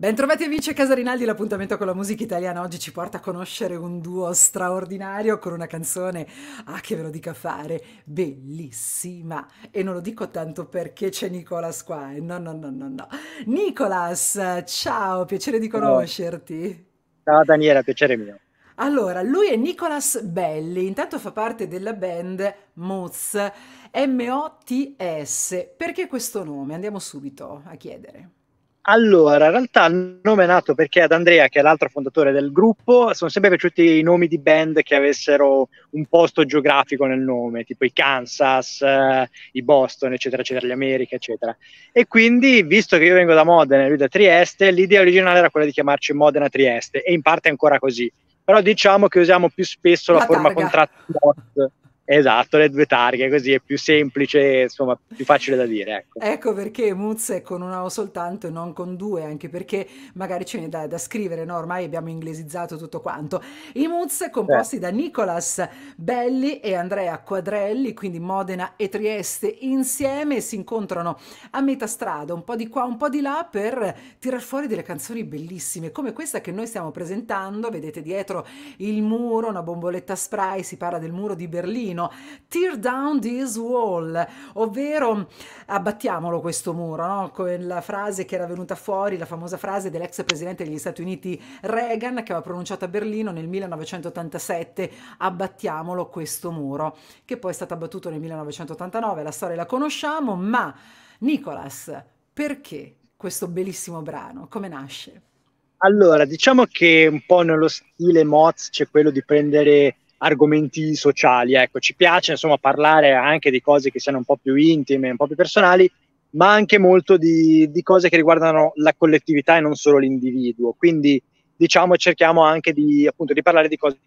Bentrovati amici a Casa Rinaldi, l'appuntamento con la musica italiana oggi ci porta a conoscere un duo straordinario con una canzone, ah che ve lo dica fare, bellissima. E non lo dico tanto perché c'è Nicolas qua, eh, no no no no no. Nicolas, ciao, piacere di conoscerti. Ciao Daniela, piacere mio. Allora, lui è Nicolas Belli, intanto fa parte della band Moz, M-O-T-S. Perché questo nome? Andiamo subito a chiedere. Allora, in realtà il nome è nato perché ad Andrea, che è l'altro fondatore del gruppo, sono sempre piaciuti i nomi di band che avessero un posto geografico nel nome, tipo i Kansas, eh, i Boston, eccetera, eccetera, gli America, eccetera. E quindi, visto che io vengo da Modena e lui da Trieste, l'idea originale era quella di chiamarci Modena Trieste, e in parte è ancora così. Però diciamo che usiamo più spesso la, la forma contratta di Esatto, le due targhe, così è più semplice, insomma, più facile da dire. Ecco, ecco perché Muz è con una O soltanto e non con due, anche perché magari ce n'è da, da scrivere, no? ormai abbiamo inglesizzato tutto quanto. I Muz composti eh. da Nicolas Belli e Andrea Quadrelli, quindi Modena e Trieste insieme, si incontrano a metà strada, un po' di qua, un po' di là, per tirar fuori delle canzoni bellissime, come questa che noi stiamo presentando, vedete dietro il muro, una bomboletta spray, si parla del muro di Berlino latino, Tear down this wall, ovvero abbattiamolo questo muro, no? quella frase che era venuta fuori, la famosa frase dell'ex presidente degli Stati Uniti Reagan che aveva pronunciato a Berlino nel 1987, abbattiamolo questo muro, che poi è stato abbattuto nel 1989, la storia la conosciamo, ma Nicolas, perché questo bellissimo brano? Come nasce? Allora, diciamo che un po' nello stile Moz c'è quello di prendere argomenti sociali. Ecco, ci piace insomma parlare anche di cose che siano un po' più intime, un po' più personali, ma anche molto di, di cose che riguardano la collettività e non solo l'individuo. Quindi diciamo cerchiamo anche di, appunto, di parlare di cose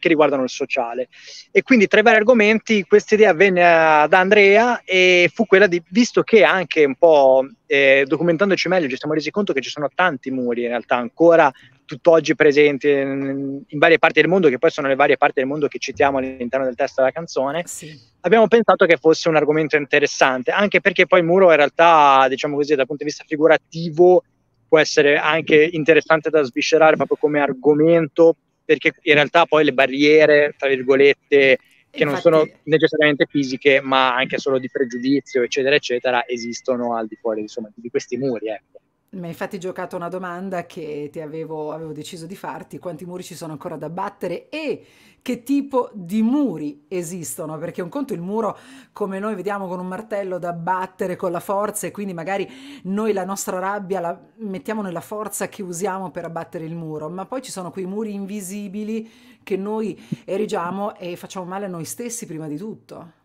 che riguardano il sociale. E quindi tra i vari argomenti questa idea venne da Andrea e fu quella di, visto che anche un po' eh, documentandoci meglio ci siamo resi conto che ci sono tanti muri in realtà ancora tutt'oggi presenti in varie parti del mondo, che poi sono le varie parti del mondo che citiamo all'interno del testo della canzone, sì. abbiamo pensato che fosse un argomento interessante, anche perché poi il muro in realtà, diciamo così, dal punto di vista figurativo può essere anche interessante da sviscerare proprio come argomento, perché in realtà poi le barriere, tra virgolette, che Infatti, non sono necessariamente fisiche, ma anche solo di pregiudizio, eccetera, eccetera, esistono al di fuori insomma, di questi muri. Ecco mi hai infatti giocato una domanda che ti avevo, avevo, deciso di farti, quanti muri ci sono ancora da battere e che tipo di muri esistono, perché un conto il muro come noi vediamo con un martello da battere con la forza e quindi magari noi la nostra rabbia la mettiamo nella forza che usiamo per abbattere il muro, ma poi ci sono quei muri invisibili che noi erigiamo e facciamo male a noi stessi prima di tutto.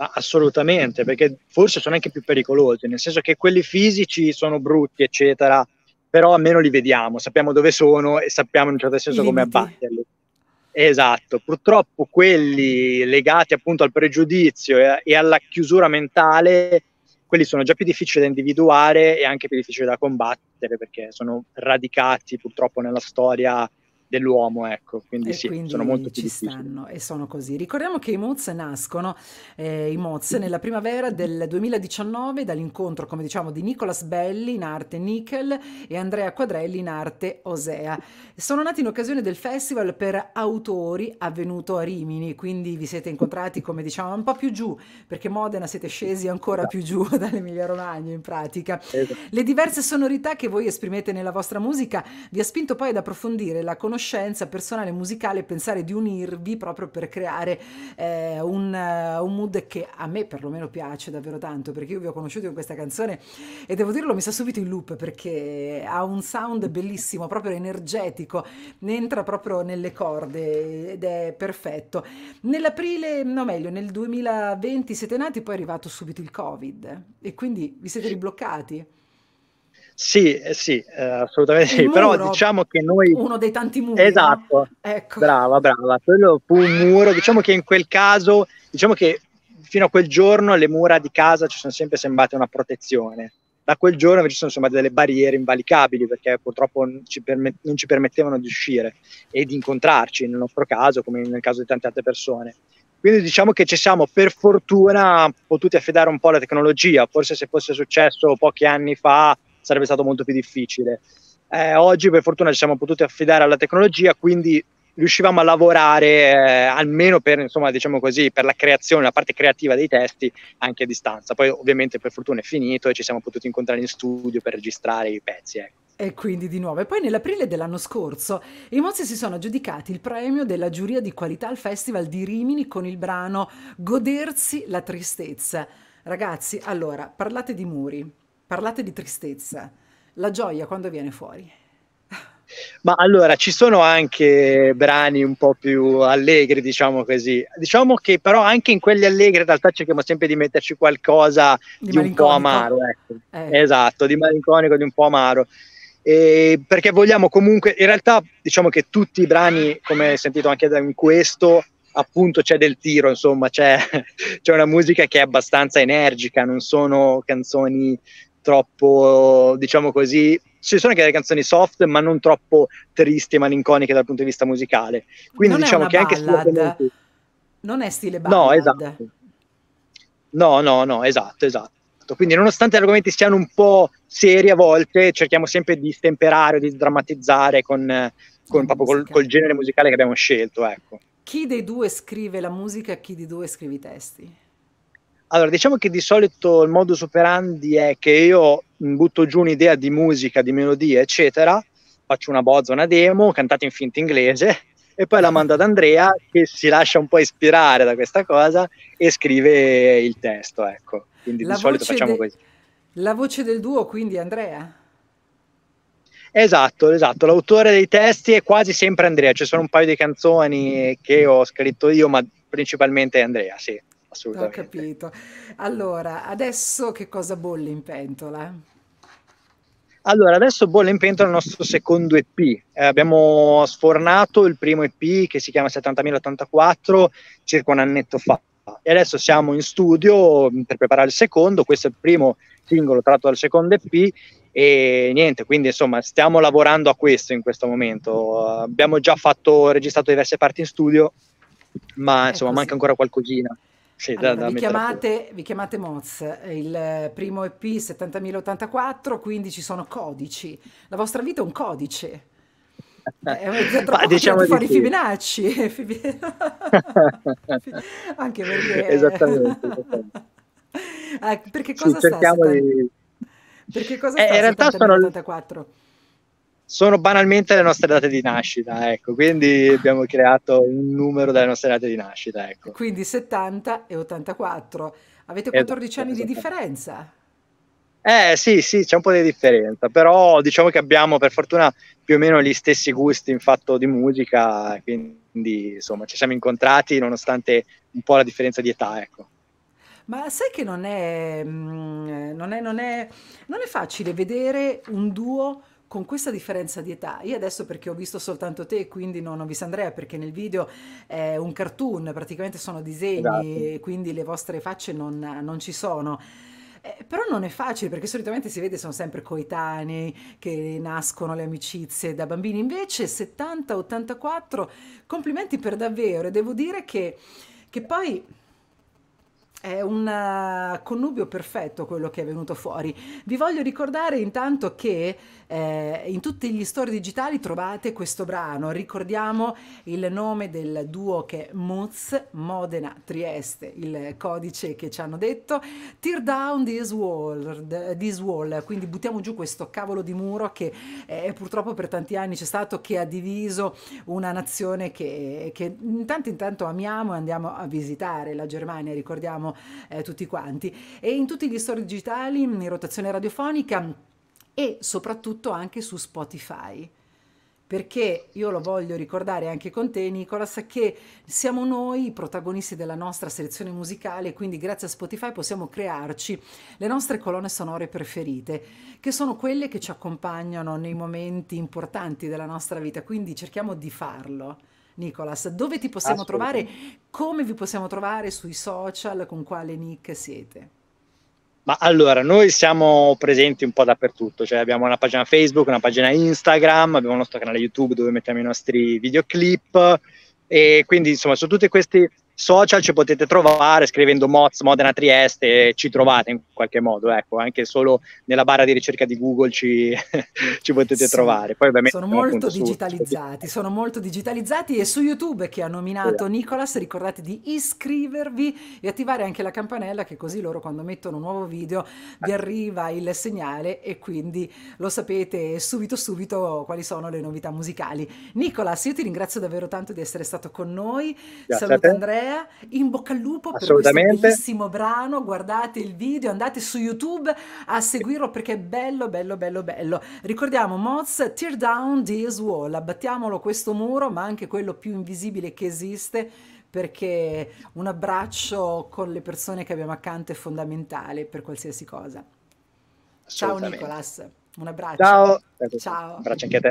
Ma assolutamente, perché forse sono anche più pericolosi, nel senso che quelli fisici sono brutti, eccetera, però almeno li vediamo, sappiamo dove sono e sappiamo in un certo senso come abbatterli. Esatto, purtroppo quelli legati appunto al pregiudizio e, e alla chiusura mentale, quelli sono già più difficili da individuare e anche più difficili da combattere perché sono radicati purtroppo nella storia dell'uomo, ecco, quindi, sì, quindi sono molto ci stanno e sono così. Ricordiamo che i Moz nascono, eh, i Moz, nella primavera del 2019 dall'incontro, come diciamo, di Nicolas Belli in arte Nickel e Andrea Quadrelli in arte Osea. Sono nati in occasione del festival per autori avvenuto a Rimini, quindi vi siete incontrati, come diciamo, un po' più giù, perché Modena siete scesi ancora più giù dall'Emilia Romagna in pratica. Esatto. Le diverse sonorità che voi esprimete nella vostra musica vi ha spinto poi ad approfondire la conoscenza conoscenza personale musicale pensare di unirvi proprio per creare eh, un, uh, un, mood che a me perlomeno piace davvero tanto perché io vi ho conosciuto con questa canzone e devo dirlo mi sa subito in loop perché ha un sound bellissimo proprio energetico ne entra proprio nelle corde ed è perfetto nell'aprile no meglio nel 2020 siete nati poi è arrivato subito il covid e quindi vi siete ribloccati sì, eh, sì, eh, assolutamente sì. Muro, però diciamo che noi... Uno dei tanti muri. Esatto, ecco. brava, brava. Quello fu un muro, diciamo che in quel caso, diciamo che fino a quel giorno le mura di casa ci sono sempre sembrate una protezione. Da quel giorno invece sono sembrate delle barriere invalicabili perché purtroppo non ci, permet- non ci permettevano di uscire e di incontrarci, nel nostro caso come nel caso di tante altre persone. Quindi diciamo che ci siamo per fortuna potuti affidare un po' alla tecnologia, forse se fosse successo pochi anni fa sarebbe stato molto più difficile. Eh, oggi per fortuna ci siamo potuti affidare alla tecnologia, quindi riuscivamo a lavorare eh, almeno per, insomma, diciamo così, per la creazione, la parte creativa dei testi anche a distanza. Poi ovviamente per fortuna è finito e ci siamo potuti incontrare in studio per registrare i pezzi. Ecco. E quindi di nuovo. E poi nell'aprile dell'anno scorso i Mozzi si sono aggiudicati il premio della giuria di qualità al Festival di Rimini con il brano Godersi la tristezza. Ragazzi, allora, parlate di muri, parlate di tristezza, la gioia quando viene fuori? Ma allora ci sono anche brani un po' più allegri, diciamo così. Diciamo che però anche in quelli allegri in realtà cerchiamo sempre di metterci qualcosa di, di un po' amaro, ecco. eh. esatto, di malinconico, di un po' amaro. E perché vogliamo comunque, in realtà diciamo che tutti i brani, come hai sentito anche in questo, appunto c'è del tiro, insomma, c'è, c'è, una musica che è abbastanza energica, non sono canzoni troppo, diciamo così, ci sono anche delle canzoni soft, ma non troppo tristi e malinconiche dal punto di vista musicale. Quindi non diciamo che ballad, anche su non è stile ballad. No, esatto. No, no, no, esatto, esatto. Quindi nonostante gli argomenti siano un po' seri a volte, cerchiamo sempre di stemperare o di drammatizzare con, con col, col, genere musicale che abbiamo scelto, ecco. Chi dei due scrive la musica, e chi dei due scrive i testi? Allora, diciamo che di solito il modus operandi è che io butto giù un'idea di musica, di melodia, eccetera, faccio una bozza, una demo, cantata in finto inglese, e poi la mando ad Andrea che si lascia un po' ispirare da questa cosa e scrive il testo, ecco. Quindi la di solito facciamo de- così. La voce del duo, quindi Andrea? Esatto, esatto, l'autore dei testi è quasi sempre Andrea, ci sono un paio di canzoni che ho scritto io, ma principalmente è Andrea, sì assolutamente. Ho capito. Allora, adesso che cosa bolle in pentola? Allora, adesso bolle in pentola il nostro secondo EP. Eh, abbiamo sfornato il primo EP che si chiama 70.084 circa un annetto fa. E adesso siamo in studio mm, per preparare il secondo. Questo è il primo singolo tratto dal secondo EP. E niente, quindi insomma, stiamo lavorando a questo in questo momento. Abbiamo già fatto, registrato diverse parti in studio, ma ecco, insomma, manca ancora qualcosina. Sì, allora, da vi, chiamate, vi, chiamate, Moz, il primo EP 70084, quindi ci sono codici. La vostra vita è un codice. È un Ma, diciamo fuori di Fibonacci. Fibonacci. Anche perché... Esattamente. Ah, perché cosa sì, sta? Di... Perché cosa sta in realtà 70084? Sono sono banalmente le nostre date di nascita, ecco, quindi abbiamo creato un numero delle nostre date di nascita, ecco. Quindi 70 e 84. Avete 14 anni di differenza? Eh sì, sì, c'è un po' di differenza, però diciamo che abbiamo per fortuna più o meno gli stessi gusti in fatto di musica, quindi insomma ci siamo incontrati nonostante un po' la differenza di età, ecco. Ma sai che non è, mm, non è, non è, non è facile vedere un duo con questa differenza di età, io adesso perché ho visto soltanto te, quindi non vi visto Andrea, perché nel video è un cartoon, praticamente sono disegni, esatto. quindi le vostre facce non, non ci sono. Eh, però non è facile perché solitamente si vede sono sempre coetanei che nascono le amicizie da bambini, invece 70-84 complimenti per davvero e devo dire che, che poi è un eh, connubio perfetto quello che è venuto fuori. Vi voglio ricordare intanto che eh, in tutti gli store digitali trovate questo brano. Ricordiamo il nome del duo che è Moz Modena Trieste, il codice che ci hanno detto. Tear down this wall, this wall. quindi buttiamo giù questo cavolo di muro che eh, purtroppo per tanti anni c'è stato, che ha diviso una nazione che, che intanto intanto amiamo e andiamo a visitare la Germania, ricordiamo eh, tutti quanti. E in tutti gli store digitali, in rotazione radiofonica e soprattutto anche su Spotify perché io lo voglio ricordare anche con te Nicolas che siamo noi i protagonisti della nostra selezione musicale quindi grazie a Spotify possiamo crearci le nostre colonne sonore preferite che sono quelle che ci accompagnano nei momenti importanti della nostra vita quindi cerchiamo di farlo Nicolas, dove ti possiamo trovare? Come vi possiamo trovare sui social? Con quale nick siete? Ma allora, noi siamo presenti un po' dappertutto, cioè abbiamo una pagina Facebook, una pagina Instagram, abbiamo il nostro canale YouTube dove mettiamo i nostri videoclip e quindi insomma su tutti questi social ci potete trovare scrivendo Moz Modena Trieste, ci trovate in qualche modo, ecco, anche solo nella barra di ricerca di Google ci, ci potete sì. trovare. Poi, ovviamente, sono molto digitalizzati, su... sono molto digitalizzati e su YouTube che ha nominato sì. Nicolas ricordate di iscrivervi e attivare anche la campanella che così loro quando mettono un nuovo video vi arriva il segnale e quindi lo sapete subito subito quali sono le novità musicali. Nicolas, io ti ringrazio davvero tanto di essere stato con noi. Grazie Saluto Andrea Andrea, in bocca al lupo per questo bellissimo brano, guardate il video, andate su YouTube a seguirlo perché è bello, bello, bello, bello. Ricordiamo Moz, Tear Down This Wall, abbattiamolo questo muro, ma anche quello più invisibile che esiste perché un abbraccio con le persone che abbiamo accanto è fondamentale per qualsiasi cosa. Ciao Nicolas, un abbraccio. Ciao. Ciao. Un abbraccio anche a te.